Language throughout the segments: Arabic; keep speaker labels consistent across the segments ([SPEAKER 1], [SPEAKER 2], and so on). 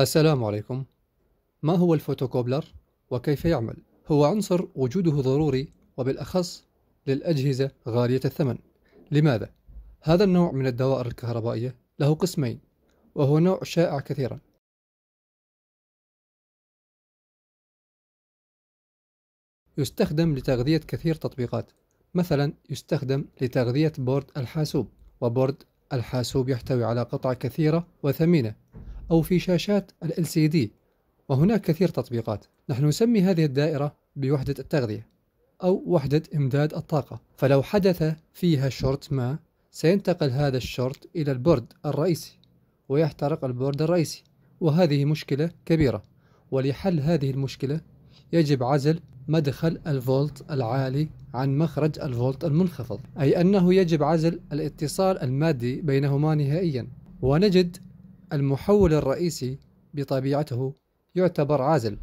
[SPEAKER 1] السلام عليكم ما هو الفوتوكوبلر وكيف يعمل؟ هو عنصر وجوده ضروري وبالأخص للأجهزة غالية الثمن لماذا؟ هذا النوع من الدوائر الكهربائية له قسمين وهو نوع شائع كثيرا يستخدم لتغذية كثير تطبيقات مثلا يستخدم لتغذية بورد الحاسوب وبورد الحاسوب يحتوي على قطع كثيرة وثمينة أو في شاشات ال LCD وهناك كثير تطبيقات نحن نسمي هذه الدائرة بوحدة التغذية أو وحدة إمداد الطاقة فلو حدث فيها شورت ما سينتقل هذا الشورت إلى البورد الرئيسي ويحترق البورد الرئيسي وهذه مشكلة كبيرة ولحل هذه المشكلة يجب عزل مدخل الفولت العالي عن مخرج الفولت المنخفض أي أنه يجب عزل الاتصال المادي بينهما نهائيا ونجد المحول الرئيسي بطبيعته يعتبر عازل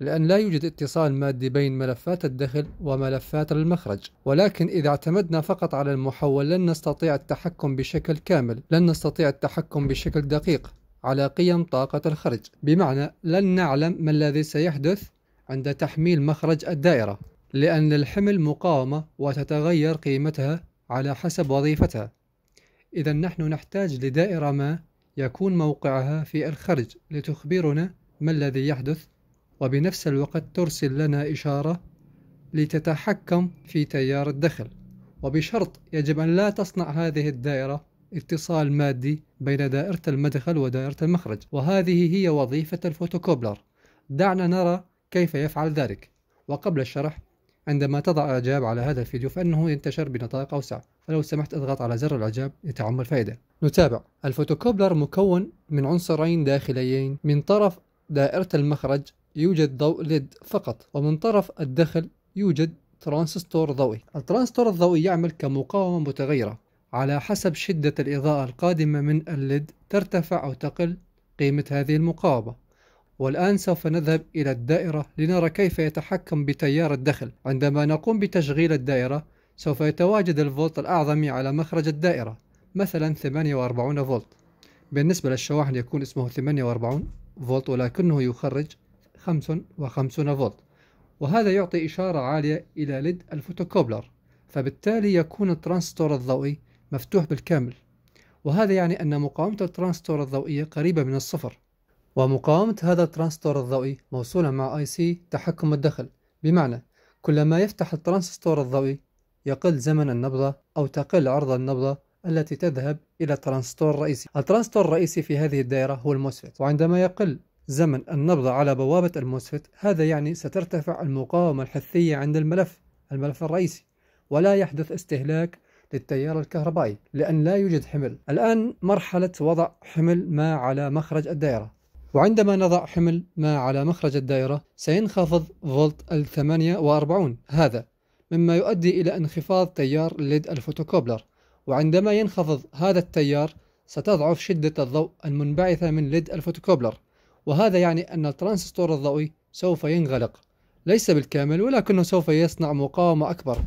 [SPEAKER 1] لأن لا يوجد اتصال مادي بين ملفات الدخل وملفات المخرج ولكن إذا اعتمدنا فقط على المحول لن نستطيع التحكم بشكل كامل لن نستطيع التحكم بشكل دقيق على قيم طاقة الخرج بمعنى لن نعلم ما الذي سيحدث عند تحميل مخرج الدائرة لأن الحمل مقاومة وتتغير قيمتها على حسب وظيفتها إذا نحن نحتاج لدائرة ما يكون موقعها في الخرج لتخبرنا ما الذي يحدث وبنفس الوقت ترسل لنا إشارة لتتحكم في تيار الدخل وبشرط يجب أن لا تصنع هذه الدائرة اتصال مادي بين دائرة المدخل ودائرة المخرج وهذه هي وظيفة الفوتوكوبلر دعنا نرى كيف يفعل ذلك وقبل الشرح عندما تضع إعجاب على هذا الفيديو فإنه ينتشر بنطاق أوسع فلو سمحت اضغط على زر الإعجاب لتعم الفائدة نتابع الفوتوكوبلر مكون من عنصرين داخليين من طرف دائرة المخرج يوجد ضوء ليد فقط ومن طرف الدخل يوجد ترانزستور ضوئي الترانزستور الضوئي يعمل كمقاومة متغيرة على حسب شدة الإضاءة القادمة من الليد ترتفع أو تقل قيمة هذه المقاومة والآن سوف نذهب إلى الدائرة لنرى كيف يتحكم بتيار الدخل عندما نقوم بتشغيل الدائرة سوف يتواجد الفولت الأعظم على مخرج الدائرة مثلا 48 فولت بالنسبة للشواحن يكون اسمه 48 فولت ولكنه يخرج 55 فولت وهذا يعطي إشارة عالية إلى ليد الفوتوكوبلر فبالتالي يكون الترانستور الضوئي مفتوح بالكامل وهذا يعني أن مقاومة الترانستور الضوئية قريبة من الصفر ومقاومة هذا الترانستور الضوئي موصولة مع اي سي تحكم الدخل بمعنى كلما يفتح الترانستور الضوئي يقل زمن النبضة أو تقل عرض النبضة التي تذهب إلى الترانستور الرئيسي الترانستور الرئيسي في هذه الدائرة هو الموسفت وعندما يقل زمن النبضة على بوابة الموسفت هذا يعني سترتفع المقاومة الحثية عند الملف الملف الرئيسي ولا يحدث استهلاك للتيار الكهربائي لأن لا يوجد حمل الآن مرحلة وضع حمل ما على مخرج الدائرة وعندما نضع حمل ما على مخرج الدائرة سينخفض فولت ال 48 هذا مما يؤدي إلى انخفاض تيار ليد الفوتوكوبلر وعندما ينخفض هذا التيار ستضعف شدة الضوء المنبعثة من ليد الفوتوكوبلر وهذا يعني أن الترانزستور الضوئي سوف ينغلق ليس بالكامل ولكنه سوف يصنع مقاومة أكبر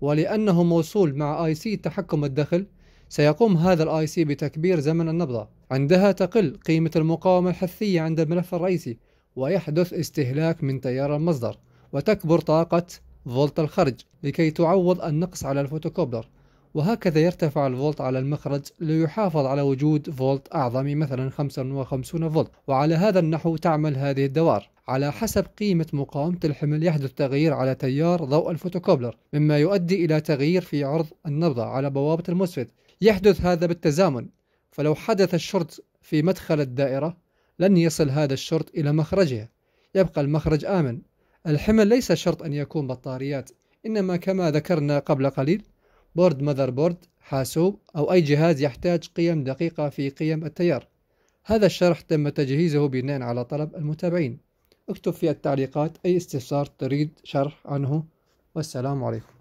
[SPEAKER 1] ولأنه موصول مع آي سي تحكم الدخل سيقوم هذا الاي سي بتكبير زمن النبضة عندها تقل قيمة المقاومة الحثية عند الملف الرئيسي ويحدث استهلاك من تيار المصدر وتكبر طاقة فولت الخرج لكي تعوض النقص على الفوتوكوبلر وهكذا يرتفع الفولت على المخرج ليحافظ على وجود فولت أعظم مثلا 55 فولت وعلى هذا النحو تعمل هذه الدوار على حسب قيمة مقاومة الحمل يحدث تغيير على تيار ضوء الفوتوكوبلر مما يؤدي إلى تغيير في عرض النبضة على بوابة المسفد يحدث هذا بالتزامن فلو حدث الشرط في مدخل الدائرة لن يصل هذا الشرط إلى مخرجه يبقى المخرج آمن الحمل ليس شرط أن يكون بطاريات إنما كما ذكرنا قبل قليل بورد ماذر بورد حاسوب أو أي جهاز يحتاج قيم دقيقة في قيم التيار هذا الشرح تم تجهيزه بناء على طلب المتابعين اكتب في التعليقات أي استفسار تريد شرح عنه والسلام عليكم